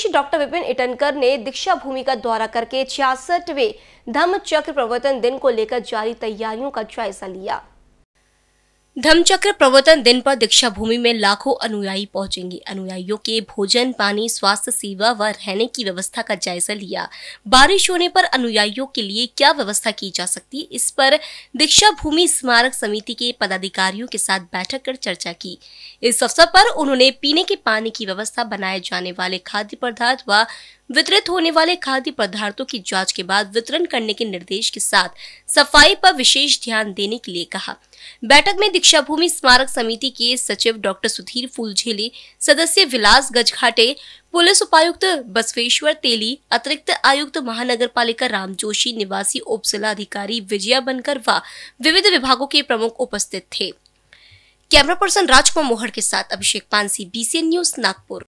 ऋषि doctor Vipin Itankar ने दीक्षा भूमि का दौरा करके छियासठवें धम्म चक्र प्रवर्तन दिन को लेकर जारी तैयारियों का जायजा लिया धमचक्र प्रवर्तन दिन पर दीक्षा भूमि में लाखों अनुयायी पहुंचेंगे अनुयायियों के भोजन पानी स्वास्थ्य सेवा व रहने की व्यवस्था का जायजा लिया बारिश होने पर अनुयायियों के लिए क्या व्यवस्था की जा सकती इस पर दीक्षा भूमि स्मारक समिति के पदाधिकारियों के साथ बैठक कर चर्चा की इस अवसर पर उन्होंने पीने के पानी की व्यवस्था बनाए जाने वाले खाद्य पदार्थ व वितरित होने वाले खाद्य पदार्थों की जांच के बाद वितरण करने के निर्देश के साथ सफाई पर विशेष ध्यान देने के लिए कहा बैठक में दीक्षा भूमि स्मारक समिति के सचिव डॉक्टर सुधीर फूलझेले सदस्य विलास गजघाटे पुलिस उपायुक्त बसवेश्वर तेली अतिरिक्त आयुक्त महानगर पालिका राम जोशी निवासी उप जिलाधिकारी विजया बनकर व विविध विभागों के प्रमुख उपस्थित थे कैमरा पर्सन राजकुमार मोहर के साथ अभिषेक पानसी बीसीएन न्यूज नागपुर